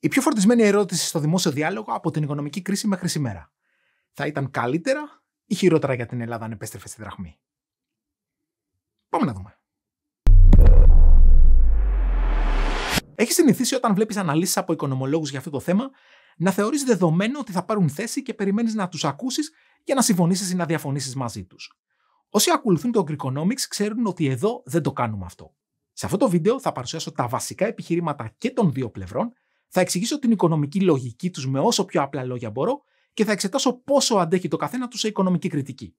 Η πιο φορτισμένη ερώτηση στο δημόσιο διάλογο από την οικονομική κρίση μέχρι σήμερα. Θα ήταν καλύτερα ή χειρότερα για την Ελλάδα αν επέστρεφε στη δραχμή. Πάμε να δούμε. Έχεις συνηθίσει όταν βλέπεις αναλύσεις από οικονομολόγους για αυτό το θέμα να θεωρείς δεδομένο ότι θα πάρουν θέση και περιμένεις να τους ακούσεις για να συμφωνήσεις ή να διαφωνήσεις μαζί τους. Όσοι ακολουθούν το Greekonomics ξέρουν ότι εδώ δεν το κάνουμε αυτό. Σε αυτό το βίντεο θα παρουσιάσω τα βασικά επιχειρήματα και των δύο πλευρών θα εξηγήσω την οικονομική λογική τους με όσο πιο απλά λόγια μπορώ και θα εξετάσω πόσο αντέχει το καθένα τους σε οικονομική κριτική.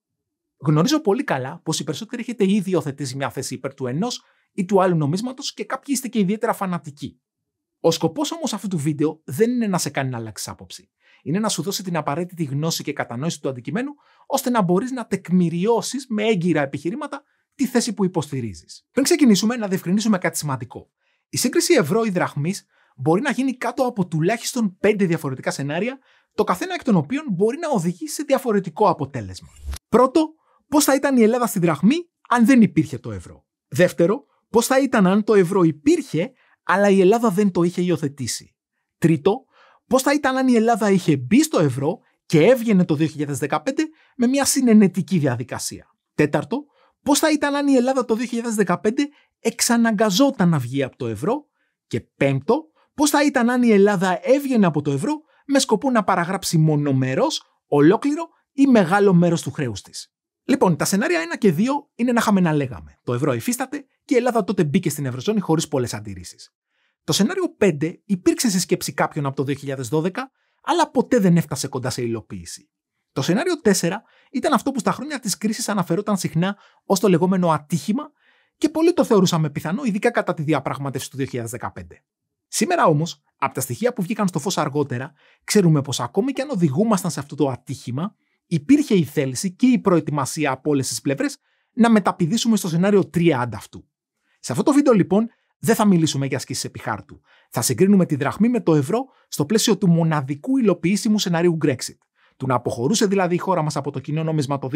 Γνωρίζω πολύ καλά πως οι περισσότεροι έχετε ήδη υιοθετήσει μια θέση υπέρ του ενός ή του άλλου νομίσματος και κάποιοι είστε και ιδιαίτερα φανατικοί. Ο σκοπός όμως αυτού του βίντεο δεν είναι να σε κάνει να αλλάξεις άποψη. Είναι να σου δώσει την απαραίτητη γνώση και κατανόηση του αντικειμένου, ώστε να μπορείς να τεκμηριώσεις με έγκυρα επιχειρήματα τη θέση που υποστηρίζεις. Πριν ξεκινήσουμε, να διευκρινίσουμε κάτι σημαντικό. Η σύγκριση ευρώ ή μπορεί να γίνει κάτω από τουλάχιστον 5 διαφορετικά σενάρια, το καθένα εκ των οποίων μπορεί να οδηγεί σε διαφορετικό αποτέλεσμα. Πρώτο, πώς θα ήταν η Ελλάδα στη δραχμή αν δεν υπήρχε το ευρώ. Δεύτερο, πώς θα ήταν αν το ευρώ υπήρχε, αλλά η Ελλάδα δεν το είχε υιοθετήσει. Τρίτο, πώς θα ήταν αν η Ελλάδα είχε μπει στο ευρώ και έβγαινε το 2015 με μια συνενετική διαδικασία. Τέταρτο, πώς θα ήταν αν η Ελλάδα το 2015 εξαναγκαζόταν να βγει από το ευρώ. Και πέμπτο, Πώς θα ήταν αν η Ελλάδα έβγαινε από το ευρώ με σκοπό να παραγράψει μέρο, ολόκληρο ή μεγάλο μέρος του χρέους της. Λοιπόν, τα σενάρια 1 και 2 είναι να είχαμε να λέγαμε. Το ευρώ υφίσταται και η Ελλάδα τότε μπήκε στην Ευρωζώνη χωρίς πολλές αντιρρήσεις. Το σενάριο 5 υπήρξε σε σκέψη κάποιων από το 2012, αλλά ποτέ δεν έφτασε κοντά σε υλοποίηση. Το σενάριο 4 ήταν αυτό που στα χρόνια της κρίσης αναφερόταν συχνά ως το λεγόμενο ατύχημα και πολλοί το θεωρούσαμε πιθανό, ειδικά κατά τη διαπραγμάτευση του 2015. Σήμερα όμως, από τα στοιχεία που βγήκαν στο φως αργότερα, ξέρουμε πως ακόμη και αν οδηγούμασταν σε αυτό το ατύχημα, υπήρχε η θέληση και η προετοιμασία από όλες τις πλευρές να μεταπηδήσουμε στο σενάριο 30. ανταυτού. Σε αυτό το βίντεο λοιπόν δεν θα μιλήσουμε για ασκήσεις χάρτου. Θα συγκρίνουμε τη δραχμή με το ευρώ στο πλαίσιο του μοναδικού υλοποιήσιμου σενάριου Brexit. Του να αποχωρούσε δηλαδή η χώρα μας από το κοινό νόμισμα το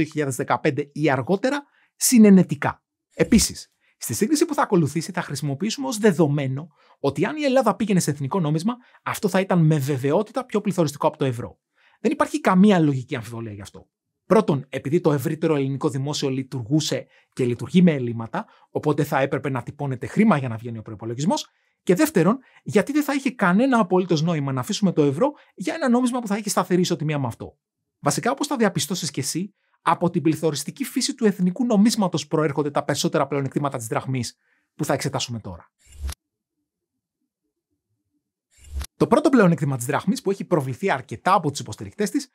2015 ή αργότερα συνενετικά. Επίσης, Στη σύγκριση που θα ακολουθήσει, θα χρησιμοποιήσουμε ως δεδομένο ότι αν η Ελλάδα πήγαινε σε εθνικό νόμισμα, αυτό θα ήταν με βεβαιότητα πιο πληθωριστικό από το ευρώ. Δεν υπάρχει καμία λογική αμφιβολία γι' αυτό. Πρώτον, επειδή το ευρύτερο ελληνικό δημόσιο λειτουργούσε και λειτουργεί με ελλείμματα, οπότε θα έπρεπε να τυπώνεται χρήμα για να βγαίνει ο προπολογισμό. Και δεύτερον, γιατί δεν θα είχε κανένα απολύτως νόημα να αφήσουμε το ευρώ για ένα νόμισμα που θα έχει σταθερή ισοτιμία με αυτό. Βασικά, όπως θα διαπιστώσεις κι εσύ, από την πληθωριστική φύση του εθνικού νομίσματος προέρχονται τα περισσότερα πλεονεκτήματα της δραχμής που θα εξετάσουμε τώρα. Το πρώτο πλεονέκτημα της δραχμής που έχει προβληθεί αρκετά από τους υποστηρικτές της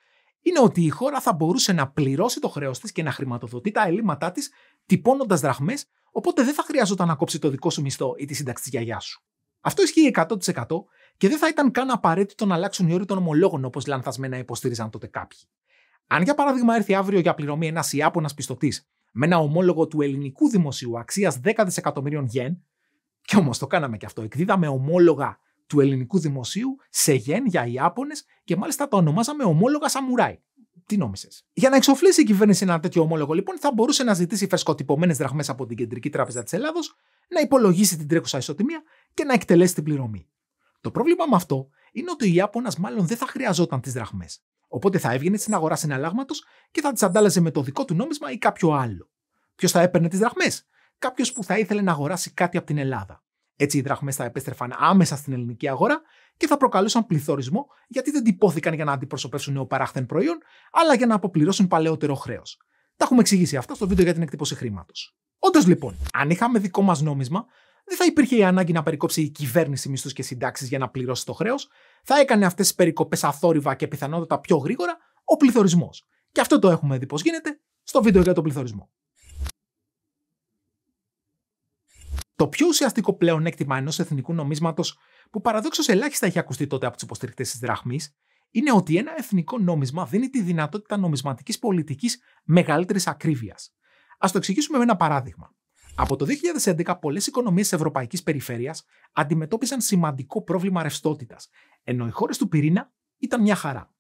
είναι ότι η χώρα θα μπορούσε να πληρώσει το χρέος της και να χρηματοδοτεί τα ελλείμματά της τυπώνοντας δραχμές, οπότε δεν θα χρειαζόταν να κόψει το δικό σου μισθό ή τη σύνταξη της γιαγιάς σου. Αυτό ισχύει 100% και δεν θα ήταν καν απαραίτητο να αλλάξουν οι όροι των ομολόγων όπως λανθασμένα υποστήριζαν τότε κάποιοι. Αν για παράδειγμα έρθει αύριο για πληρωμή ένας Ιάπωνας πιστωτής με ένα ομόλογο του ελληνικού δημοσίου αξίας 10 δισεκατομμυρίων γεν, και όμως το κάναμε και αυτό, εκδίδαμε ομόλογα του ελληνικού δημοσίου σε γεν για Ιάπωνες και μάλιστα το ονομάζαμε ομόλογα σαμουράι. Τι νόμισες. Για να εξοφλήσει η κυβέρνηση ένα τέτοιο ομόλογο, λοιπόν, θα μπορούσε να ζητήσει φρεσκοτυπωμένες δραχμές από την Κεντρική Τράπεζα της Ελλάδος, να υπολογίσει την τρέχουσα ισοτιμία και να εκτελέσει την πληρωμή. Το πρόβλημα με αυτό είναι ότι ο Ιάπωνας μάλλον δεν θα χρειαζόταν τις δραχμές. Οπότε θα έβγαινε στην αγορά συναλλάγματος και θα τις αντάλλαζε με το δικό του νόμισμα ή κάποιο άλλο. Ποιος θα έπαιρνε τις δραχμές, κάποιος που θα ήθελε να αγοράσει κάτι από την Ελλάδα. Έτσι οι δραχμές θα επέστρεφαν άμεσα στην ελληνική αγορά και θα προκαλούσαν πληθωρισμό γιατί δεν τυπώθηκαν για να αντιπροσωπεύσουν νέο παράχθεν προϊόν, αλλά για να αποπληρώσουν παλαιότερο χρέος. Τα έχουμε εξηγήσει αυτά στο βίντεο για την εκτύπωση χρήματος. Όντως λοιπόν, αν είχαμε δικό μας νόμισμα, δεν θα υπήρχε η ανάγκη να περικόψει η κυβέρνηση μισθούς και συντάξεις για να πληρώσει το χρέος, θα έκανε αυτές τις περικοπές αθόρυβα και πιθανότατα πιο γρήγορα ο πληθωρισμός. Και αυτό το έχουμε δει πώς γίνεται στο βίντεο για τον πληθωρισμό. Το πιο ουσιαστικό πλεονέκτημα ενός εθνικού νομίσματος, που παραδόξως ελάχιστα έχει ακουστεί τότε από τους υποστηρικτές της δραχμής, είναι ότι ένα εθνικό νόμισμα δίνει τη δυνατότητα νομισματικής πολιτικής μεγαλύτερης ακρίβειας. Ας το εξηγήσουμε με ένα παράδειγμα. Από το 2011, πολλές οικονομίες τη Ευρωπαϊκής Περιφέρειας αντιμετώπιζαν σημαντικό πρόβλημα ρευστότητας, ενώ οι χώρες του πυρήνα ήταν μια χαρά.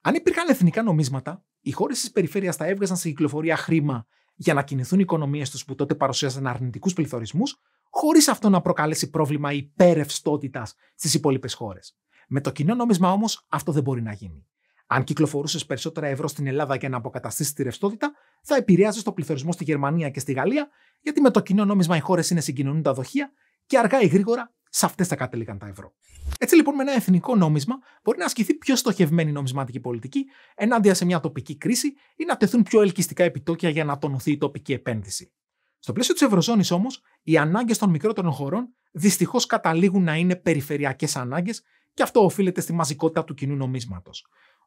Αν υπήρχαν εθνικά νομίσματα, οι χώρες της περιφέρειας θα έβγαζαν σε κυκλοφορία χρήμα για να κινηθούν οι οικονομίες τους που τότε παρουσίαζαν αρνητικούς πληθωρισμούς, χωρίς αυτό να προκαλέσει πρόβλημα υπερευστότητα στις υπόλοιπες χώρες. Με το κοινό νόμισμα όμως αυτό δεν μπορεί να γίνει. Αν κυκλοφορούσες περισσότερα ευρώ στην Ελλάδα για να αποκαταστήσεις τη ρευστότητα, θα επηρεάζει στο πληθωρισμό στη Γερμανία και στη Γαλλία, γιατί με το κοινό νόμισμα οι χώρες είναι συγκοινωνούν τα δοχεία και αργά ή γρήγορα σε αυτές θα κατέληγαν τα ευρώ. Έτσι λοιπόν, με ένα εθνικό νόμισμα μπορεί να ασκηθεί πιο στοχευμένη νομισματική πολιτική ενάντια σε μια τοπική κρίση ή να τεθούν πιο ελκυστικά επιτόκια για να τονωθεί η τοπική επένδυση. Στο πλαίσιο της Ευρωζώνης όμως, οι ανάγκες των μικρότερων χωρών δυστυχώς καταλήγουν να είναι περιφερειακές ανάγκες και αυτό οφείλεται στη μαζικότητα του κοινού νομίσματος.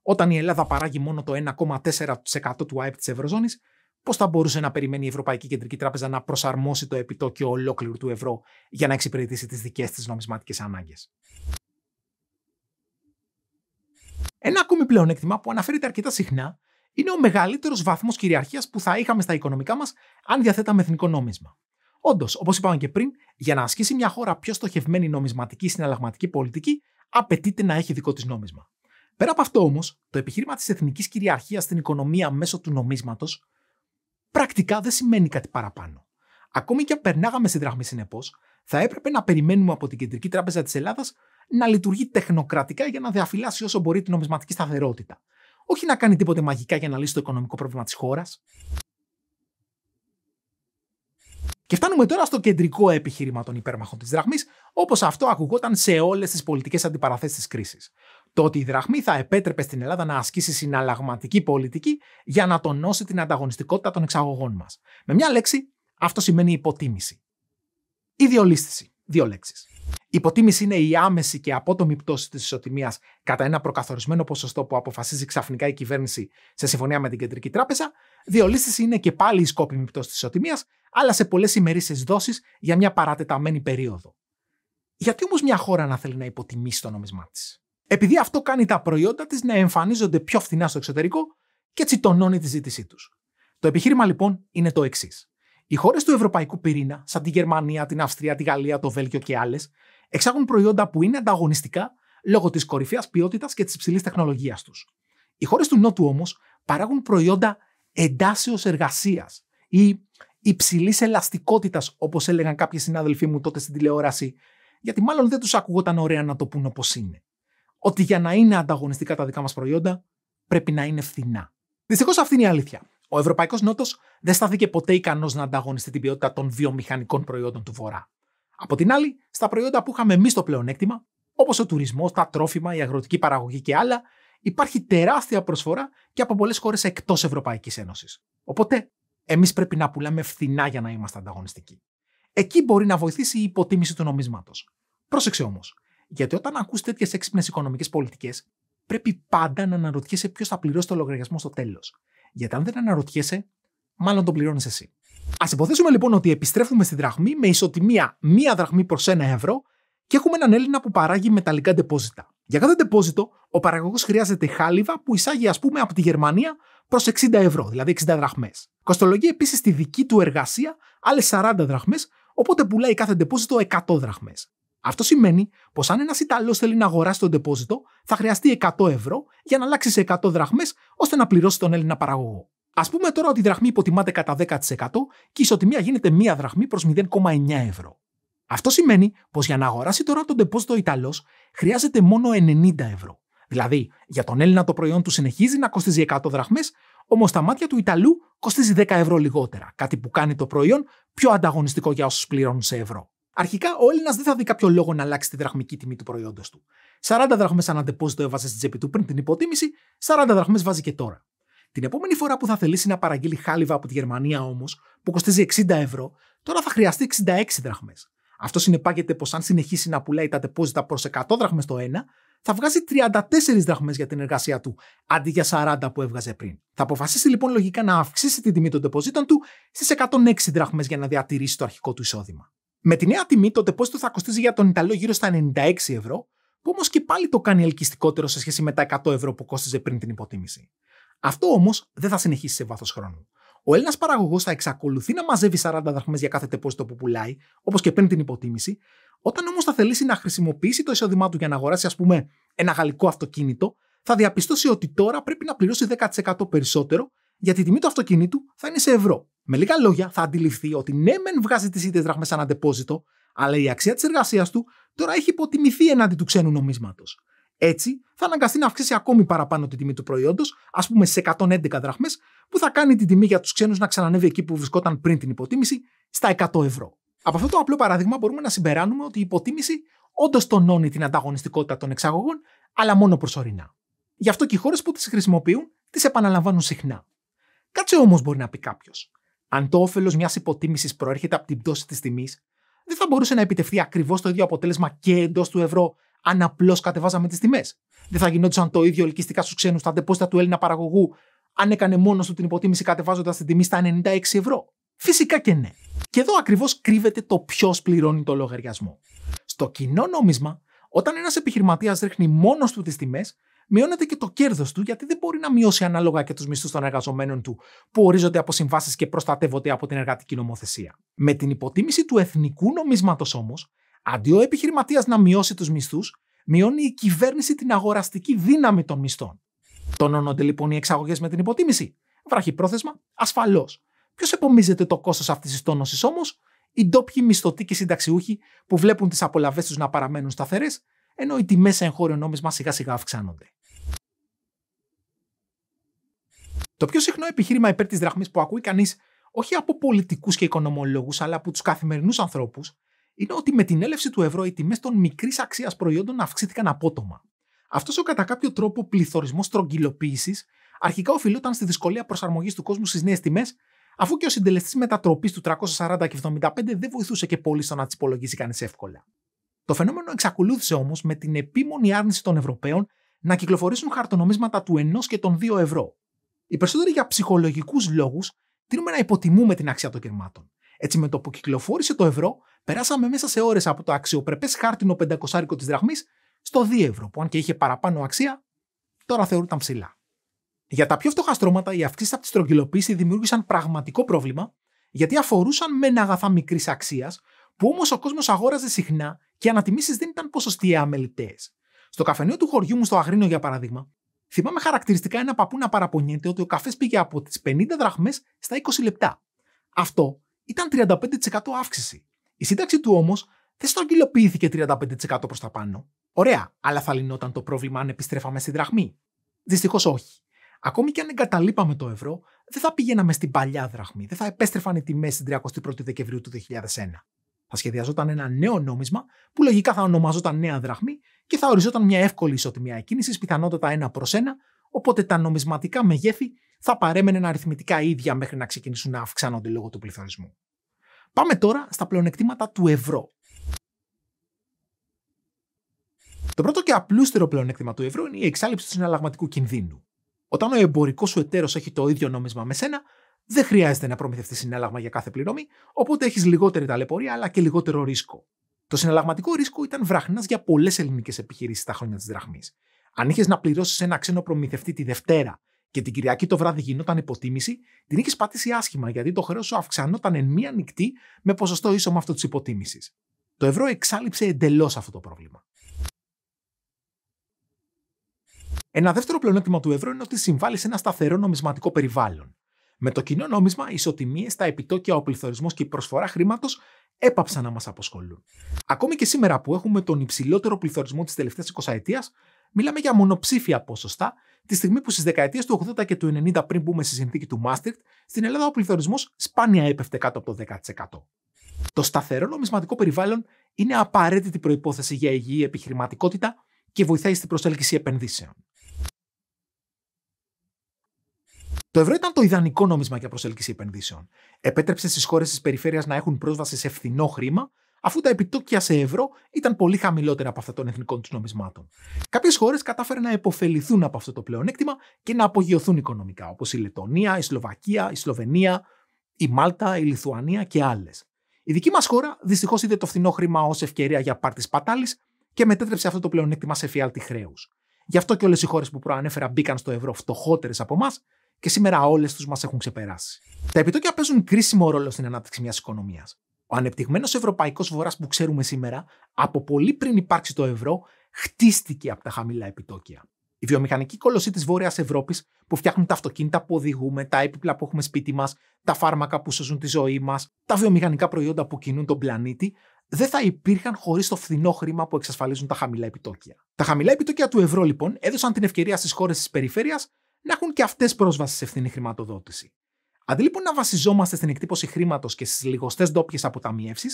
Όταν η Ελλάδα παράγει μόνο το 1,4% του ΑΕΠ της Ευρωζώνης, πώς θα μπορούσε να περιμένει η Ευρωπαϊκή Κεντρική Τράπεζα να προσαρμόσει το επιτόκιο ολόκληρου του ευρώ για να εξυπηρετήσει τις δικές της νομισματικές ανάγκες. Ένα ακόμη πλεονέκτημα που αναφέρεται αρκετά συχνά είναι ο μεγαλύτερος βαθμός κυριαρχίας που θα είχαμε στα οικονομικά μας αν διαθέταμε εθνικό νόμισμα. Όντως, όπως είπαμε και πριν, για να ασκήσει μια χώρα πιο στοχευμένη νομισματική συναλλαγματική πολιτική, απαιτείται να έχει δικό της νόμισμα. Πέρα από αυτό όμως, το επιχείρημα της εθνικής κυριαρχίας στην οικονομία μέσω του νομίσματος πρακτικά δεν σημαίνει κάτι παραπάνω. Ακόμη και αν περνάγαμε στην δραχμή συνεπώς, θα έπρεπε να περιμένουμε από την Κεντρική Τράπεζα της Ελλάδας να λειτουργεί τεχνοκρατικά για να διαφυλάσει όσο μπορεί την νομισματική σταθερότητα. Όχι να κάνει τίποτε μαγικά για να λύσει το οικονομικό πρόβλημα της χώρας. Και φτάνουμε τώρα στο κεντρικό επιχείρημα των υπέρμαχων της δραχμής, όπως αυτό ακουγόταν σε όλες τις πολιτικές αντιπαραθέσεις της κρίσης. Το ότι η δραχμή θα επέτρεπε στην Ελλάδα να ασκήσει συναλλαγματική πολιτική για να τονώσει την ανταγωνιστικότητα των εξαγωγών μας. Με μια λέξη, αυτό σημαίνει υποτίμηση. Ή διολίστηση. Δύο λέξεις. Υποτίμηση είναι η άμεση και απότομη πτώση της ισοτιμίας κατά ένα προκαθορισμένο ποσοστό που αποφασίζει ξαφνικά η κυβέρνηση σε συμφωνία με την Κεντρική Τράπεζα. Διολίστηση είναι και πάλι η σκόπιμη πτώση της ισοτιμίας αλλά σε πολλές ημερήσει δόσεις για μια παρατεταμένη περίοδο. Γιατί όμως μια χώρα να θέλει να υποτιμήσει το νόμισμά της. Επειδή αυτό κάνει τα προϊόντα της να εμφανίζονται πιο φθηνά στο εξωτερικό και έτσι τονώνει τη ζήτησή τους. Το επιχείρημα λοιπόν είναι το εξής. Οι χώρες του ευρωπαϊκού πυρήνα, σαν τη Γερμανία, την Αυστρία, τη Γαλλία, το Βέλγιο και άλλες, εξάγουν προϊόντα που είναι ανταγωνιστικά λόγω της κορυφαίας ποιότητας και της υψηλής τεχνολογίας τους. Οι χώρες του Νότου όμως παράγουν προϊόντα εντάσεω εργασίας ή υψηλής ελαστικότητας, όπως έλεγαν κάποιοι συνάδελφοί μου τότε στην τηλεόραση, γιατί μάλλον δεν τους ακούγονταν ωραία να το πούν όπως είναι. Ότι για να είναι ανταγωνιστικά τα δικά μας προϊόντα, πρέπει να είναι φθηνά. Δυστυχώς αυτή είναι η αλήθεια. Ο Ευρωπαϊκός Νότος δεν στάθηκε ποτέ ικανός να ανταγωνιστεί την ποιότητα των βιομηχανικών προϊόντων του Βορρά. Από την άλλη, στα προϊόντα που είχαμε εμείς το πλεονέκτημα, όπως ο τουρισμός, τα τρόφιμα, η αγροτική παραγωγή και άλλα, υπάρχει τεράστια προσφορά και από πολλές χώρες εκτός Ευρωπαϊκής Ένωσης. Οπότε, Εμείς πρέπει να πουλάμε φθηνά για να είμαστε ανταγωνιστικοί. Εκεί μπορεί να βοηθήσει η υποτίμηση του νομίσματος. Πρόσεξε όμως. Γιατί όταν ακούς τέτοιες έξυπνες οικονομικές πολιτικές, πρέπει πάντα να αναρωτιέσαι ποιος θα πληρώσει το λογαριασμό στο τέλος. Γιατί αν δεν αναρωτιέσαι, μάλλον τον πληρώνεις εσύ. Ας υποθέσουμε λοιπόν ότι επιστρέφουμε στη δραχμή με ισοτιμία μία δραχμή προς ένα ευρώ και έχουμε έναν Έλληνα που παράγει μεταλλικά ντεπόζιτα. Για κάθε ντεπόζιτο, ο παραγωγός χρειάζεται χάλιβα που εισάγει, ας πούμε, από τη Γερμανία προς 60 ευρώ, δηλαδή 60 δραχμές. Κοστολογεί επίσης τη δική του εργασία άλλες 40 δραχμές, οπότε πουλάει κάθε deposito 100 δραχμές. Αυτό σημαίνει πως αν ένας Ιταλός θέλει να αγοράσει τον deposito, θα χρειαστεί 100 ευρώ για να αλλάξει σε 100 δραχμές ώστε να πληρώσει τον Έλληνα παραγωγό. Ας πούμε τώρα ότι η δραχμή υποτιμάται κατά 10% και η ισοτιμία γίνεται 1 δραχμή προς 0,9 ευρώ. Αυτό σημαίνει πως για να αγοράσει τώρα τον deposito Ιταλός χρειάζεται μόνο 90 ευρώ. Δηλαδή, για τον Έλληνα το προϊόν του συνεχίζει να κοστίζει 100 δραχμές, όμως στα μάτια του Ιταλού κοστίζει 10 ευρώ λιγότερα. Κάτι που κάνει το προϊόν πιο ανταγωνιστικό για όσους πληρώνουν σε ευρώ. Αρχικά, ο Έλληνας δεν θα δει κάποιο λόγο να αλλάξει τη δραχμική τιμή του προϊόντος του. 40 δραχμέ αναντεπόζιτο έβαζε στην τσέπη του πριν την υποτίμηση, 40 δραχμές βάζει και τώρα. Την επόμενη φορά που θα θελήσει να παραγγείλει χάλιβα από τη Γερμανία όμως, που κοστίζει 60 ευρώ, τώρα θα χρειαστεί 66 δραχμές. Αυτός συνεπάγεται πως αν συνεχίσει να πουλάει τα τεπόζιτα προ 100 δραχμές το ένα, θα βγάζει 34 δραχμές για την εργασία του, αντί για 40 που έβγαζε πριν. Θα αποφασίσει λοιπόν λογικά να αυξήσει την τιμή των τεποζήτων του στις 106 δραχμές για να διατηρήσει το αρχικό του εισόδημα. Με τη νέα τιμή, το τεπόζιτο θα κοστίζει για τον Ιταλό γύρω στα 96 ευρώ, που όμως και πάλι το κάνει ελκυστικότερο σε σχέση με τα 100 ευρώ που κόστιζε πριν την υποτίμηση. Αυτό όμως δεν θα συνεχίσει σε βάθος χρόνου. Ο Έλληνας παραγωγός θα εξακολουθεί να μαζεύει 40 δραχμές για κάθε τεπόζιτο που πουλάει, όπως και πριν την υποτίμηση, όταν όμως θα θελήσει να χρησιμοποιήσει το εισόδημά του για να αγοράσει, ας πούμε, ένα γαλλικό αυτοκίνητο, θα διαπιστώσει ότι τώρα πρέπει να πληρώσει 10% περισσότερο γιατί η τιμή του αυτοκίνητου θα είναι σε ευρώ. Με λίγα λόγια, θα αντιληφθεί ότι ναι, μεν βγάζει τις ίδιες δραχμές σαν αντεπόζητο, αλλά η αξία της εργασίας του τώρα έχει υποτιμηθεί εναντί του ξένου νομίσματος. Έτσι, θα αναγκαστεί να αυξήσει ακόμη παραπάνω την τιμή του προϊόντος, ας πούμε σε 111 δραχμές, που θα κάνει την τιμή για τους ξένους να ξανανεύει εκεί που βρισκόταν πριν την υποτίμηση, στα 100 ευρώ. Από αυτό το απλό παράδειγμα μπορούμε να συμπεράνουμε ότι η υποτίμηση όντως τονώνει την ανταγωνιστικότητα των εξαγωγών, αλλά μόνο προσωρινά. Γι' αυτό και οι χώρες που τις χρησιμοποιούν τις επαναλαμβάνουν συχνά. Κάτσε όμως, μπορεί να πει κάποιος. Αν το όφελος μιας υποτίμησης προέρχεται από την πτώση της τιμής, δεν θα μπορούσε να επιτευχθεί ακριβώς το ίδιο αποτέλεσμα και εντός του ευρώ, αν απλώς κατεβάζαμε τις τιμές. Δεν θα γινόντουσαν το ίδιο ελκυστικά στους ξένους τα αντεπόστα του Έλληνα παραγωγού, αν έκανε μόνος του την υποτίμηση κατεβάζοντας την τιμή στα 96 ευρώ. Φυσικά και ναι. Και εδώ ακριβώς κρύβεται το ποιος πληρώνει το λογαριασμό. Στο κοινό νόμισμα, όταν ένας επιχειρηματίας ρίχνει μόνος του τις τιμές, μειώνεται και το κέρδος του γιατί δεν μπορεί να μειώσει ανάλογα και τους μισθούς των εργαζομένων του που ορίζονται από συμβάσεις και προστατεύονται από την εργατική νομοθεσία. Με την υποτίμηση του εθνικού νομίσματος όμως, αντί ο επιχειρηματίας να μειώσει τους μισθούς, μειώνει η κυβέρνηση την αγοραστική δύναμη των μισθών. Τονώνονται λοιπόν οι εξαγωγές με την υποτίμηση. Βραχυπρόθεσμα, ασφαλώς. Ποιος επομίζεται το κόστος αυτής της τόνωσης όμως, οι ντόπιοι μισθωτοί και συνταξιούχοι που βλέπουν τις απολαυές τους να παραμένουν σταθερές, ενώ οι τιμές σε εγχώριο νόμισμα σιγά σιγά αυξάνονται. Το πιο συχνό επιχείρημα υπέρ της δραχμής που ακούει κανείς όχι από πολιτικούς και οικονομολόγους, αλλά από τους καθημερινούς ανθρώπους, είναι ότι με την έλευση του ευρώ οι τιμές των μικρής αξίας προϊόντων αυξήθηκαν απότομα. Αυτός ο κατά κάποιο τρόπο πληθωρισμός τρογγυλοποίηση αρχικά οφειλόταν στη δυσκολία προσαρμογής του κόσμου στις νέες τιμές αφού και ο συντελεστής μετατροπής του 340 και 75 δεν βοηθούσε και πολύ στο να τις υπολογίσει κανείς εύκολα. Το φαινόμενο εξακολούθησε όμως με την επίμονη άρνηση των Ευρωπαίων να κυκλοφορήσουν χαρτονομίσματα του 1 και των 2 ευρώ. Οι περισσότεροι για ψυχολογικούς λόγους τείνουμε να υποτιμούμε την αξία των κερμάτων. Έτσι, με το που κυκλοφόρησε το ευρώ, περάσαμε μέσα σε ώρες από το αξιοπρεπές χάρτινο πεντακοσάρικο της δραχμής στο 2 ευρώ, που αν και είχε παραπάνω αξία, τώρα θεωρούταν ψηλά. Για τα πιο φτωχά στρώματα, οι αυξήσεις από τη στρογγυλοποίηση δημιούργησαν πραγματικό πρόβλημα, γιατί αφορούσαν μεν αγαθά μικρής αξίας, που όμως ο κόσμος αγόραζε συχνά και οι ανατιμήσεις δεν ήταν ποσοστιαία αμεληταίε. Στο καφενείο του χωριού μου στο Αγρίνο, για παράδειγμα, θυμάμαι χαρακτηριστικά ένα παππού να παραπονιέται ότι ο καφές πήγε από τις 50 δραχμές στα 20 λεπτά. Αυτό ήταν 35% αύξηση. Η σύνταξη του όμως δεν στρογγυλοποιήθηκε 35% προς τα πάνω. Ωραία, αλλά θα λυνόταν το πρόβλημα αν επιστρέφαμε στη δραχμή. Δυστυχώς όχι. Ακόμη και αν εγκαταλείπαμε το ευρώ, δεν θα πηγαίναμε στην παλιά δραχμή, δεν θα επέστρεφαν οι τιμές στην 31η Δεκεμβρίου του 2001. Θα σχεδιαζόταν ένα νέο νόμισμα που λογικά θα ονομαζόταν νέα δραχμή και θα οριζόταν μια εύκολη ισοτιμία εκκίνησης, πιθανότατα ένα προς ένα, οπότε τα νομισματικά μεγέθη θα παρέμεναν αριθμητικά ίδια μέχρι να ξεκινήσουν να αυξάνονται λόγω του πληθωρισμού. Πάμε τώρα στα πλεονεκτήματα του ευρώ. Το πρώτο και απλούστερο πλεονέκτημα του ευρώ είναι η εξάλληψη του συναλλαγματικού κινδύνου. Όταν ο εμπορικός σου εταίρος έχει το ίδιο νόμισμα με σένα, δεν χρειάζεται να προμηθευτείς συνάλλαγμα για κάθε πληρωμή, οπότε έχεις λιγότερη ταλαιπωρία αλλά και λιγότερο ρίσκο. Το συναλλαγματικό ρίσκο ήταν βραχνάς για πολλές ελληνικές επιχειρήσεις τα χρόνια της δραχμής. Αν είχες να πληρώσεις ένα ξένο προμηθευτή τη Δευτέρα και την Κυριακή το βράδυ γινόταν υποτίμηση, την είχες πατήσει άσχημα γιατί το χρέος σου αυξανόταν εν μία νυχτή με ποσοστό ίσο με αυτό τη υποτίμηση. Το ευρώ εξάλληψε εντελώς αυτό το πρόβλημα. Ένα δεύτερο πλεονέκτημα του ευρώ είναι ότι συμβάλλει σε ένα σταθερό νομισματικό περιβάλλον. Με το κοινό νόμισμα, οι ισοτιμίες, τα επιτόκια, ο πληθωρισμός και η προσφορά χρήματος έπαψαν να μας αποσχολούν. Ακόμη και σήμερα που έχουμε τον υψηλότερο πληθωρισμό της τελευταίας 20 μιλάμε για μονοψήφια ποσοστά, τη στιγμή που στις δεκαετίες του 80 και του 90 πριν μπούμε στη συνθήκη του Μάστριχτ, στην Ελλάδα ο πληθωρισμός σπάνια έπεφτε κάτω από το 10%. Το σταθερό νομισματικό περιβάλλον είναι απαραίτητη προπόθεση για υγιή επιχειρηματικότητα και βοηθάει στην προσέλκυση επενδύσεων. Το ευρώ ήταν το ιδανικό νόμισμα για προσέλκυση επενδύσεων. Επέτρεψε στις χώρες της περιφέρειας να έχουν πρόσβαση σε φθηνό χρήμα, αφού τα επιτόκια σε ευρώ ήταν πολύ χαμηλότερα από αυτά των εθνικών τους νομισμάτων. Κάποιες χώρες κατάφεραν να επωφεληθούν από αυτό το πλεονέκτημα και να απογειωθούν οικονομικά, όπως η Λετωνία, η Σλοβακία, η Σλοβενία, η Μάλτα, η Λιθουανία και άλλες. Η δική μας χώρα δυστυχώς είδε το φθηνό χρήμα ως ευκαιρία για πάρτι πατάλης και μετέτρεψε αυτό το πλεονέκτημα σε φιάλτη χρέους. Γι' αυτό και όλες οι χώρες που προανέφερα μπήκαν στο ευρώ φτωχότερες από εμάς και σήμερα όλες τους μας έχουν ξεπεράσει. Τα επιτόκια παίζουν κρίσιμο ρόλο στην ανάπτυξη μιας οικονομίας. Ο ανεπτυγμένος ευρωπαϊκός βορρά που ξέρουμε σήμερα, από πολύ πριν υπάρξει το ευρώ, χτίστηκε από τα χαμηλά επιτόκια. Η βιομηχανική κολοσσή της Βόρειας Ευρώπης, που φτιάχνουν τα αυτοκίνητα που οδηγούμε, τα έπιπλα που έχουμε σπίτι μας, τα φάρμακα που σώζουν τη ζωή μας, τα βιομηχανικά προϊόντα που κινούν τον πλανήτη, δεν θα υπήρχαν χωρίς το φθηνό χρήμα που εξασφαλίζουν τα χαμηλά επιτόκια. Τα χαμηλά επιτόκια του ευρώ, λοιπόν, έδωσαν την ευκαιρία στις χώρες της περιφέρειας να έχουν και αυτές πρόσβαση σε ευθύνη χρηματοδότηση. Αντί λοιπόν να βασιζόμαστε στην εκτύπωση χρήματος και στις λιγοστές ντόπιες αποταμιεύσεις,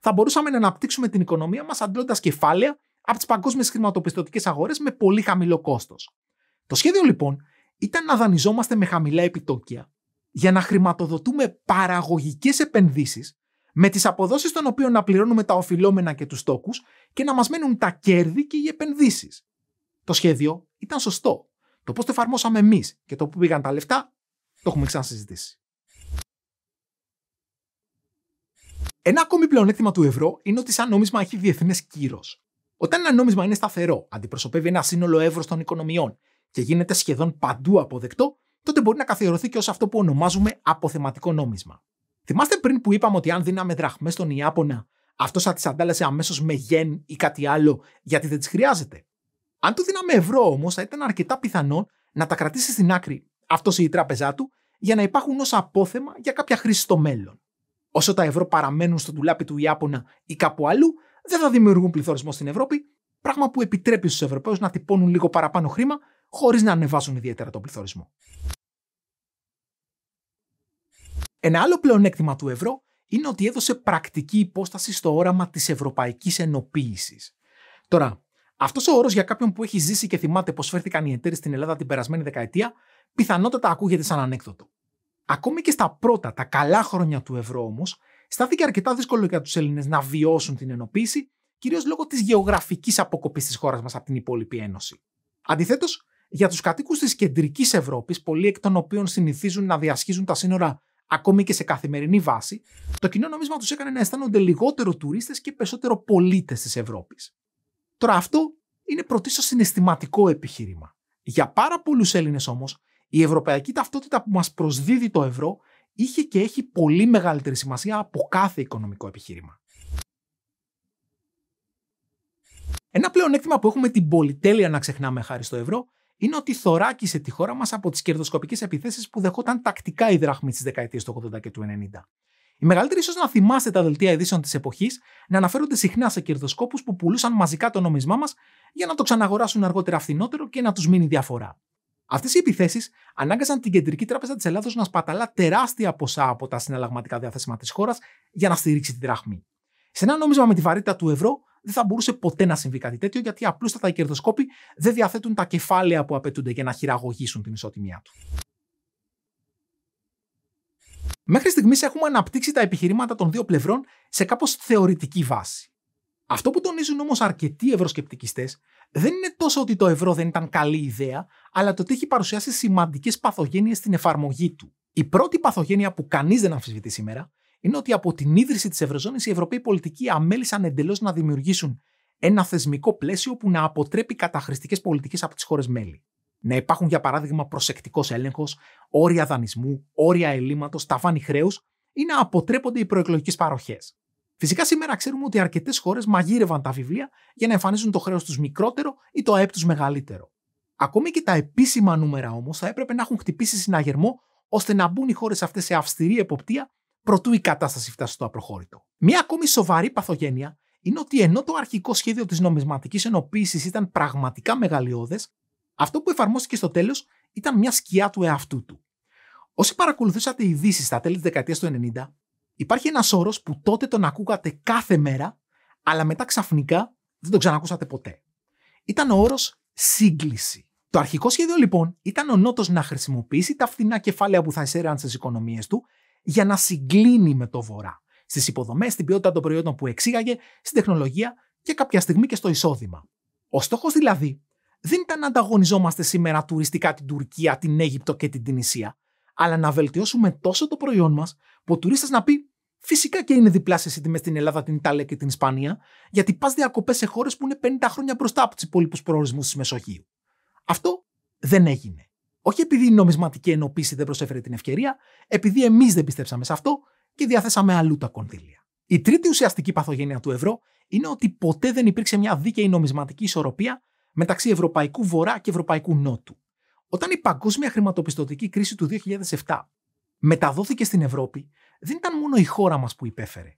θα μπορούσαμε να αναπτύξουμε την οικονομία μας αντλώντας κεφάλαια από τις παγκόσμιες χρηματοπιστωτικές αγορές με πολύ χαμηλό κόστος. Το σχέδιο λοιπόν ήταν να δανειζόμαστε με χαμηλά επιτόκια για να χρηματοδοτούμε παραγωγικές επενδύσεις με τις αποδόσεις των οποίων να πληρώνουμε τα οφειλόμενα και τους τόκου και να μας μένουν τα κέρδη και οι επενδύσεις. Το σχέδιο ήταν σωστό. Το πώς το εφαρμόσαμε εμείς και το που πήγαν τα λεφτά, το έχουμε ξανασυζητήσει. Ένα ακόμη πλεονέκτημα του ευρώ είναι ότι σαν νόμισμα έχει διεθνές κύρος. Όταν ένα νόμισμα είναι σταθερό, αντιπροσωπεύει ένα σύνολο εύρω των οικονομιών και γίνεται σχεδόν παντού αποδεκτό, τότε μπορεί να καθιερωθεί και ως αυτό που ονομάζουμε αποθεματικό νόμισμα. Θυμάστε πριν που είπαμε ότι αν δίναμε δραχμές στον Ιάπωνα, αυτός θα τις αντάλλασε αμέσως με γεν ή κάτι άλλο γιατί δεν τις χρειάζεται. Αν του δίναμε ευρώ όμως, θα ήταν αρκετά πιθανό να τα κρατήσει στην άκρη αυτός ή η τράπεζά του για να υπάρχουν ως απόθεμα για κάποια χρήση στο μέλλον. Όσο τα ευρώ παραμένουν στο τουλάπι του Ιάπωνα ή κάπου αλλού, δεν θα δημιουργούν πληθωρισμό στην Ευρώπη, πράγμα που επιτρέπει στους Ευρωπαίους να τυπώνουν λίγο παραπάνω χρήμα χωρίς να ανεβάσουν ιδιαίτερα τον πληθωρισμό. Ένα άλλο πλεονέκτημα του ευρώ είναι ότι έδωσε πρακτική υπόσταση στο όραμα της ευρωπαϊκής ενοποίησης. Τώρα, αυτός ο όρος για κάποιον που έχει ζήσει και θυμάται πώ φέρθηκαν οι εταίρε στην Ελλάδα την περασμένη δεκαετία, πιθανότατα ακούγεται σαν ανέκδοτο. Ακόμη και στα πρώτα, τα καλά χρόνια του ευρώ όμως, στάθηκε αρκετά δύσκολο για τους Έλληνες να βιώσουν την ενοποίηση, κυρίως λόγω της γεωγραφικής αποκοπής της χώρας μας από την υπόλοιπη Ένωση. Αντιθέτως, για τους κατοίκους της κεντρικής Ευρώπης, πολλοί εκ των οποίων συνηθίζουν να διασχίζουν τα σύνορα ακόμη και σε καθημερινή βάση, το κοινό νόμισμα τους έκανε να αισθάνονται λιγότερο τουρίστες και περισσότερο πολίτες της Ευρώπης. Τώρα αυτό είναι πρωτίστως συναισθηματικό επιχείρημα. Για πάρα πολλούς Έλληνες όμως, η ευρωπαϊκή ταυτότητα που μας προσδίδει το ευρώ είχε και έχει πολύ μεγαλύτερη σημασία από κάθε οικονομικό επιχείρημα. Ένα πλεονέκτημα που έχουμε την πολυτέλεια να ξεχνάμε χάρη στο ευρώ είναι ότι θωράκισε τη χώρα μας από τις κερδοσκοπικές επιθέσεις που δεχόταν τακτικά η δραχμοί στις δεκαετίες του 80 και του 90. Οι μεγαλύτεροι ίσως να θυμάστε τα δελτία ειδήσεων της εποχής να αναφέρονται συχνά σε κερδοσκόπους που πουλούσαν μαζικά το νόμισμά μας για να το ξαναγοράσουν αργότερα φθηνότερο και να τους μείνει διαφορά. Αυτές οι επιθέσεις ανάγκασαν την Κεντρική Τράπεζα της Ελλάδος να σπαταλά τεράστια ποσά από τα συναλλαγματικά διαθέσιμα της χώρας για να στηρίξει τη δραχμή. Σε ένα νόμισμα με τη βαρύτητα του ευρώ δεν θα μπορούσε ποτέ να συμβεί κάτι τέτοιο γιατί απλούστατα οι κερδοσκόποι δεν διαθέτουν τα κεφάλαια που απαιτούνται για να χειραγωγήσουν την ισοτιμία του. Μέχρι στιγμής έχουμε αναπτύξει τα επιχειρήματα των δύο πλευρών σε κάπως θεωρητική βάση. Αυτό που τονίζουν όμως αρκετοί ευρωσκεπτικιστές δεν είναι τόσο ότι το ευρώ δεν ήταν καλή ιδέα, αλλά το ότι έχει παρουσιάσει σημαντικές παθογένειες στην εφαρμογή του. Η πρώτη παθογένεια που κανείς δεν αμφισβητεί σήμερα είναι ότι από την ίδρυση της Ευρωζώνης οι Ευρωπαίοι πολιτικοί αμέλησαν εντελώς να δημιουργήσουν ένα θεσμικό πλαίσιο που να αποτρέπει καταχρηστικές πολιτικές από τις χώρες μέλη. Να υπάρχουν, για παράδειγμα, προσεκτικός έλεγχος, όρια δανεισμού, όρια ελλείμματος, ταβάνι χρέους ή να αποτρέπονται οι προεκλογικές παροχές. Φυσικά σήμερα ξέρουμε ότι αρκετές χώρες μαγείρευαν τα βιβλία για να εμφανίζουν το χρέος τους μικρότερο ή το ΑΕΠ τους μεγαλύτερο. Ακόμη και τα επίσημα νούμερα όμως θα έπρεπε να έχουν χτυπήσει συναγερμό ώστε να μπουν οι χώρες αυτές σε αυστηρή εποπτεία προτού η κατάσταση φτάσει στο απροχώρητο. Μία ακόμη σοβαρή παθογένεια είναι ότι ενώ το αρχικό σχέδιο της νομισματικής ενοποίησης ήταν πραγματικά μεγαλειώδες, αυτό που εφαρμόστηκε στο τέλος ήταν μια σκιά του εαυτού του. Όσοι παρακολουθούσατε ειδήσεις στα τέλη της δεκαετίας του 90, υπάρχει ένας όρος που τότε τον ακούγατε κάθε μέρα, αλλά μετά ξαφνικά δεν τον ξανακούσατε ποτέ. Ήταν ο όρος σύγκληση. Το αρχικό σχέδιο λοιπόν ήταν ο Νότος να χρησιμοποιήσει τα φθηνά κεφάλαια που θα εισέραν στις οικονομίες του για να συγκλίνει με το Βορρά. Στις υποδομές, στην ποιότητα των προϊόντων που εξήγαγε, στην τεχνολογία και κάποια στιγμή και στο εισόδημα. Ο στόχος δηλαδή δεν ήταν να ανταγωνιζόμαστε σήμερα τουριστικά την Τουρκία, την Αίγυπτο και την Τινησία, αλλά να βελτιώσουμε τόσο το προϊόν μας, που ο τουρίστας να πει Φυσικά και είναι διπλάσια οι τιμέ στην Ελλάδα, την Ιταλία και την Ισπανία, γιατί πας διακοπές σε χώρες που είναι 50 χρόνια μπροστά από τους υπόλοιπους προορισμούς της Μεσογείου. Αυτό δεν έγινε. Όχι επειδή η νομισματική ενοποίηση δεν προσέφερε την ευκαιρία, επειδή εμείς δεν πιστέψαμε σε αυτό και διαθέσαμε αλλού τα κονδύλια. Η τρίτη ουσιαστική παθογένεια του ευρώ είναι ότι ποτέ δεν υπήρξε μια δίκαιη νομισματική ισορροπία μεταξύ Ευρωπαϊκού Βορρά και Ευρωπαϊκού Νότου. Όταν η παγκόσμια χρηματοπιστωτική κρίση του 2007 μεταδόθηκε στην Ευρώπη, δεν ήταν μόνο η χώρα μας που υπέφερε.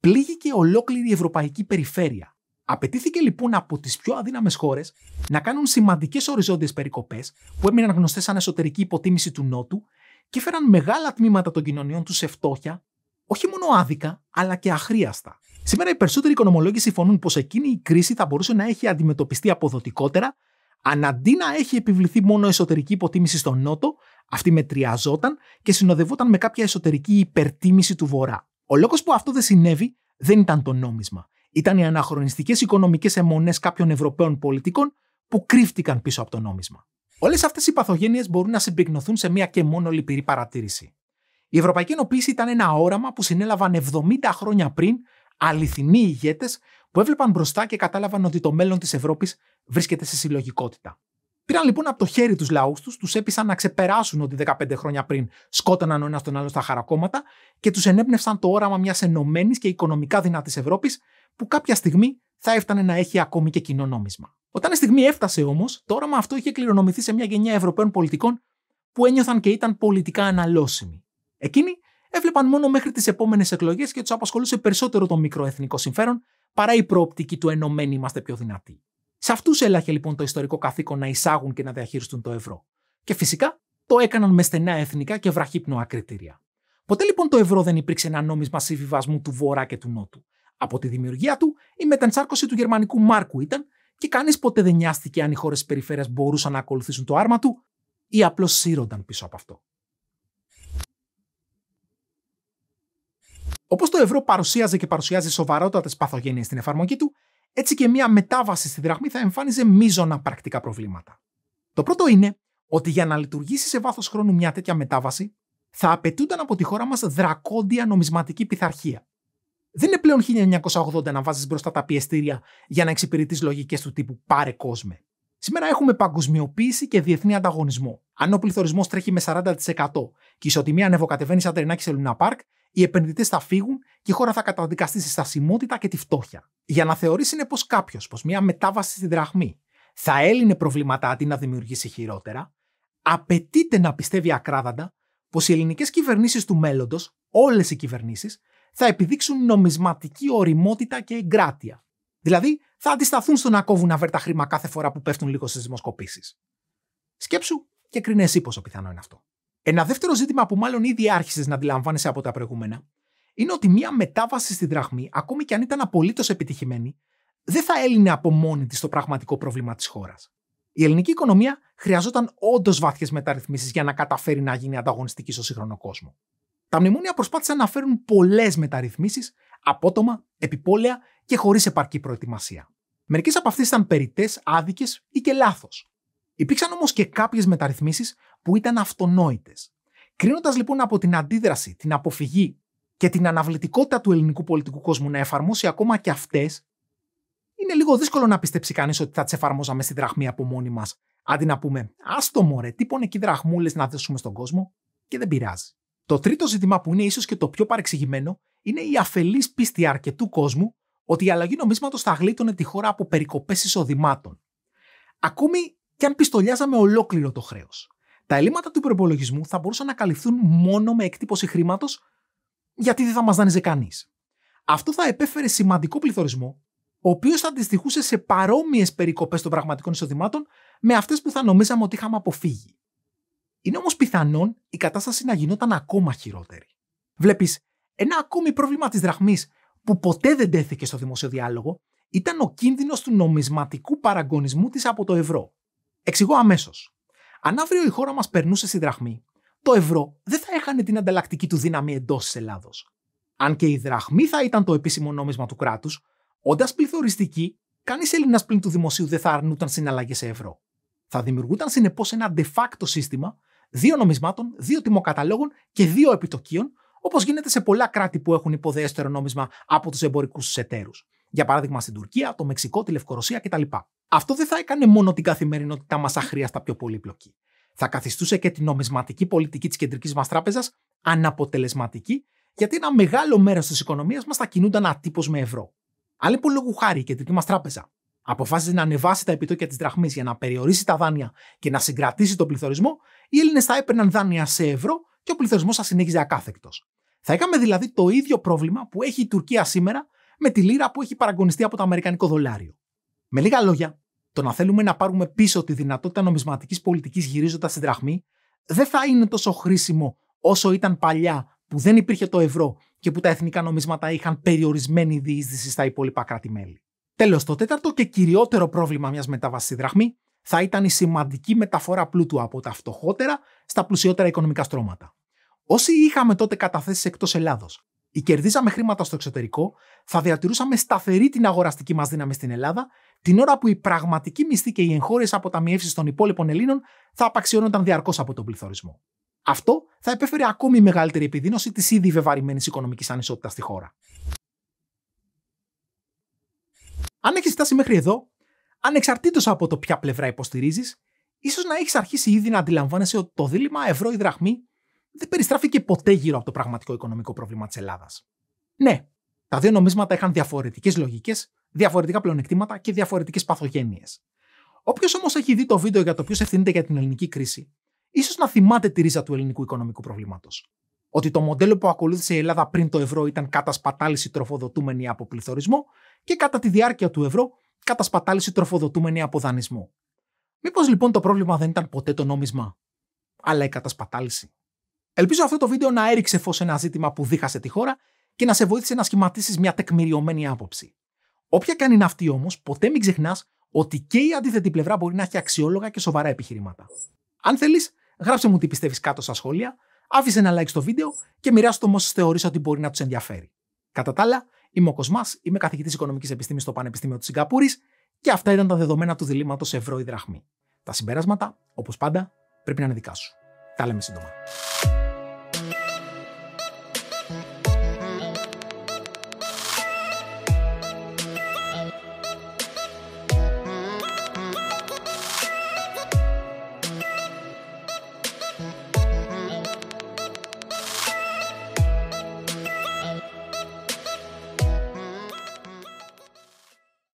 Πλήγηκε ολόκληρη η ευρωπαϊκή περιφέρεια. Απαιτήθηκε λοιπόν από τις πιο αδύναμες χώρες να κάνουν σημαντικές οριζόντιες περικοπές που έμειναν γνωστές σαν εσωτερική υποτίμηση του Νότου και φέραν μεγάλα τμήματα των κοινωνιών τους σε φτώχεια, όχι μόνο άδικα, αλλά και αχρίαστα. Σήμερα οι περισσότεροι οικονομολόγοι συμφωνούν πως εκείνη η κρίση θα μπορούσε να έχει αντιμετωπιστεί αποδοτικότερα, αν αντί να έχει επιβληθεί μόνο εσωτερική υποτίμηση στον Νότο, αυτή μετριαζόταν και συνοδευόταν με κάποια εσωτερική υπερτίμηση του Βορρά. Ο λόγος που αυτό δεν συνέβη δεν ήταν το νόμισμα. Ήταν οι αναχρονιστικές οικονομικές αιμονές κάποιων Ευρωπαίων πολιτικών που κρύφτηκαν πίσω από το νόμισμα. Όλες αυτές οι παθογένειες μπορούν να συμπυκνωθούν σε μία και μόνο λυπηρή παρατήρηση. Η Ευρωπαϊκή Ενοποίηση ήταν ένα όραμα που συνέλαβαν 70 χρόνια πριν αληθινοί ηγέτες που έβλεπαν μπροστά και κατάλαβαν ότι το μέλλον της Ευρώπης βρίσκεται σε συλλογικότητα. Πήραν λοιπόν από το χέρι τους λαούς τους, τους έπεισαν να ξεπεράσουν ότι 15 χρόνια πριν σκόταναν ο ένας τον άλλο στα χαρακόμματα και τους ενέπνευσαν το όραμα μιας ενωμένης και οικονομικά δυνατής Ευρώπης που κάποια στιγμή θα έφτανε να έχει ακόμη και κοινό νόμισμα. Όταν η στιγμή έφτασε όμως, το όραμα αυτό είχε κληρονομηθεί σε μια γενιά Ευρωπαίων πολιτικών που ένιωθαν και ήταν πολιτικά αναλώσιμοι. Εκείνοι έβλεπαν μόνο μέχρι τις επόμενες εκλογές και τους απασχολούσε περισσότερο το μικροεθνικό συμφέρον παρά η προοπτική του ενωμένοι είμαστε πιο δυνατοί. Σε αυτούς έλαχε λοιπόν το ιστορικό καθήκον να εισάγουν και να διαχειριστούν το ευρώ. Και φυσικά το έκαναν με στενά εθνικά και βραχύπνοα κριτήρια. Ποτέ λοιπόν το ευρώ δεν υπήρξε ένα νόμισμα συμβιβασμού του Βορρά και του Νότου. Από τη δημιουργία του, η μετανσάρκωση του γερμανικού Μάρκου ήταν και κανείς ποτέ δεν νοιάστηκε αν οι χώρες της περιφέρειας μπορούσαν να ακολουθήσουν το άρμα του ή απλώς σύρονταν πίσω από αυτό. Όπως το ευρώ παρουσίαζε και παρουσιάζει σοβαρότατες παθογένειες στην εφαρμογή του, έτσι και μια μετάβαση στη δραχμή θα εμφάνιζε μείζωνα πρακτικά προβλήματα. Το πρώτο είναι ότι για να λειτουργήσει σε βάθος χρόνου μια τέτοια μετάβαση, θα απαιτούνταν από τη χώρα μας δρακόντια νομισματική πειθαρχία. Δεν είναι πλέον 1980 να βάζεις μπροστά τα πιεστήρια για να εξυπηρετείς λογικές του τύπου πάρε κόσμε. Σήμερα έχουμε παγκοσμιοποίηση και διεθνή ανταγωνισμό. Αν ο πληθωρισμό τρέχει με 40% και η ισοτιμία ανεβοκατεβαίνεις σαν τρενάκι σε Λούνα Πάρκ, οι επενδυτές θα φύγουν και η χώρα θα καταδικαστεί στη στασιμότητα και τη φτώχεια. Για να θεωρήσει, είναι πως κάποιος, πως μια μετάβαση στη δραχμή θα έλυνε προβλήματά αντί να δημιουργήσει χειρότερα, απαιτείται να πιστεύει ακράδαντα πως οι ελληνικές κυβερνήσεις του μέλλοντος, όλες οι κυβερνήσεις, θα επιδείξουν νομισματική οριμότητα και εγκράτεια. Δηλαδή, θα αντισταθούν στο να κόβουν αβέρτα χρήμα κάθε φορά που πέφτουν λίγο στις δημοσκοπήσεις. Σκέψου και κρίνε εσύ πόσο πιθανό είναι αυτό. Ένα δεύτερο ζήτημα που μάλλον ήδη άρχισες να αντιλαμβάνεσαι από τα προηγούμενα είναι ότι μια μετάβαση στη δραχμή, ακόμη και αν ήταν απολύτως επιτυχημένη, δεν θα έλυνε από μόνη της το πραγματικό πρόβλημα της χώρας. Η ελληνική οικονομία χρειαζόταν όντως βάθιες μεταρρυθμίσεις για να καταφέρει να γίνει ανταγωνιστική στο σύγχρονο κόσμο. Τα μνημόνια προσπάθησαν να φέρουν πολλές μεταρρυθμίσεις, απότομα, επιπόλαια και χωρίς επαρκή προετοιμασία. Μερικές από αυτές ήταν περιττές, άδικες ή και λάθος. Υπήρξαν όμως και κάποιες μεταρρυθμίσεις που ήταν αυτονόητες. Κρίνοντας λοιπόν από την αντίδραση, την αποφυγή και την αναβλητικότητα του ελληνικού πολιτικού κόσμου να εφαρμόσει ακόμα και αυτές, είναι λίγο δύσκολο να πιστέψει κανείς ότι θα τις εφαρμόζαμε στη δραχμή από μόνοι μας. Αντί να πούμε, ας το μωρέ, τι εκεί δραχμούλες να δέσουμε στον κόσμο, και δεν πειράζει. Το τρίτο ζήτημα που είναι ίσως και το πιο παρεξηγημένο είναι η αφελής πίστη αρκετού κόσμου ότι η αλλαγή νομίσματος θα γλίτωνε τη χώρα από περικοπές εισοδημάτων. Ακόμη και αν πιστολιάζαμε ολόκληρο το χρέος τα ελλείμματα του προπολογισμού θα μπορούσαν να καλυφθούν μόνο με εκτύπωση χρήματος, γιατί δεν θα μας δάνειζε κανείς. Αυτό θα επέφερε σημαντικό πληθωρισμό, ο οποίος θα αντιστοιχούσε σε παρόμοιες περικοπές των πραγματικών εισοδημάτων με αυτές που θα νομίζαμε ότι είχαμε αποφύγει. Είναι όμως πιθανόν η κατάσταση να γινόταν ακόμα χειρότερη. Βλέπεις, ένα ακόμη πρόβλημα της δραχμής που ποτέ δεν τέθηκε στο δημόσιο διάλογο ήταν ο κίνδυνος του νομισματικού παραγωνισμού της από το ευρώ. Εξηγώ αμέσως. Αν αύριο η χώρα μας περνούσε στη δραχμή, το ευρώ δεν θα έχανε την ανταλλακτική του δύναμη εντός της Ελλάδος. Αν και η δραχμή θα ήταν το επίσημο νόμισμα του κράτους, όντας πληθωριστική, κανείς Έλληνας πλην του δημοσίου δεν θα αρνούταν συναλλαγές σε ευρώ. Θα δημιουργούταν συνεπώς ένα de facto σύστημα δύο νομισμάτων, δύο τιμοκαταλόγων και δύο επιτοκίων, όπως γίνεται σε πολλά κράτη που έχουν υποδέστερο νόμισμα από τους εμπορικούς τους εταίρους. Για παράδειγμα, στην Τουρκία, το Μεξικό, τη Λευκορωσία κτλ. Αυτό δεν θα έκανε μόνο την καθημερινότητά μας αχρίαστα πιο πολύπλοκη. Θα καθιστούσε και την νομισματική πολιτική της κεντρικής μας τράπεζας αναποτελεσματική, γιατί ένα μεγάλο μέρος της οικονομίας μας θα κινούνταν ατύπως με ευρώ. Αν λοιπόν λόγου χάρη η κεντρική μας τράπεζα αποφάσισε να ανεβάσει τα επιτόκια της δραχμής για να περιορίσει τα δάνεια και να συγκρατήσει τον πληθωρισμό, οι Έλληνες θα έπαιρναν δάνεια σε ευρώ και ο πληθωρισμός θα συνέχιζε ακάθεκτος. Θα είχαμε δηλαδή το ίδιο πρόβλημα που έχει η Τουρκία σήμερα με τη λίρα που έχει παραγωνιστεί από το Αμερικανικό δολάριο. Με λίγα λόγια, το να θέλουμε να πάρουμε πίσω τη δυνατότητα νομισματικής πολιτικής γυρίζοντας την δραχμή δεν θα είναι τόσο χρήσιμο όσο ήταν παλιά που δεν υπήρχε το ευρώ και που τα εθνικά νομίσματα είχαν περιορισμένη διείσδυση στα υπόλοιπα κράτη-μέλη. Τέλος, το τέταρτο και κυριότερο πρόβλημα μιας μετάβασης στη δραχμή θα ήταν η σημαντική μεταφορά πλούτου από τα φτωχότερα στα πλουσιότερα οικονομικά στρώματα. Όσοι είχαμε τότε καταθέσεις εκτός Ελλάδος ή κερδίζαμε χρήματα στο εξωτερικό, θα διατηρούσαμε σταθερή την αγοραστική μας δύναμη στην Ελλάδα, την ώρα που η πραγματική μισθή και οι εγχώριες αποταμιεύσεις των υπόλοιπων Ελλήνων θα απαξιώνονταν διαρκώς από τον πληθωρισμό. Αυτό θα επέφερε ακόμη μεγαλύτερη επιδείνωση της ήδη βεβαρημένης οικονομικής ανισότητας στη χώρα. Αν έχεις φτάσει μέχρι εδώ, ανεξαρτήτως από το ποια πλευρά υποστηρίζεις, ίσως να έχεις αρχίσει ήδη να αντιλαμβάνεσαι ότι το δίλημα ευρώ ή δραχμή δεν περιστράφηκε ποτέ γύρω από το πραγματικό οικονομικό πρόβλημα της Ελλάδας. Ναι, τα δύο νομίσματα είχαν διαφορετικές λογικές, διαφορετικά πλεονεκτήματα και διαφορετικές παθογένειες. Όποιος όμως έχει δει το βίντεο για το οποίο ευθύνεται για την ελληνική κρίση, ίσως να θυμάται τη ρίζα του ελληνικού οικονομικού προβλήματος. Ότι το μοντέλο που ακολούθησε η Ελλάδα πριν το ευρώ ήταν κατασπατάληση τροφοδοτούμενη από πληθωρισμό και κατά τη διάρκεια του ευρώ κατασπατάληση τροφοδοτούμενη από δανεισμό. Μήπως λοιπόν το πρόβλημα δεν ήταν ποτέ το νόμισμα, αλλά η κατασπατάληση. Ελπίζω αυτό το βίντεο να έριξε φως σε ένα ζήτημα που δίχασε τη χώρα και να σε βοήθησε να σχηματίσεις μια τεκμηριωμένη άποψη. Όποια και αν είναι αυτή όμως, ποτέ μην ξεχνάς ότι και η αντίθετη πλευρά μπορεί να έχει αξιόλογα και σοβαρά επιχειρήματα. Αν θέλεις, γράψε μου τι πιστεύεις κάτω στα σχόλια, άφησε ένα like στο βίντεο και μοιράσου το μόσε θεωρείς ότι μπορεί να τους ενδιαφέρει. Κατά τα άλλα, είμαι ο Κοσμάς, είμαι καθηγητής Οικονομικής Επιστήμης στο Πανεπιστήμιο της Σιγκαπούρης και αυτά ήταν τα δεδομένα του διλήμματος ευρώ ή δραχμή. Τα συμπεράσματα, όπως πάντα, πρέπει να είναι δικά σου. Τα λέμε σύντομα.